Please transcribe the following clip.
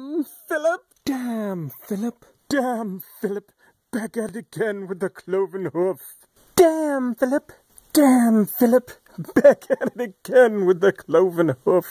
Damn, Philip! Damn, Philip! Damn, Philip! Back at again with the cloven hoof! Damn, Philip! Damn, Philip! Back at it again with the cloven hoof!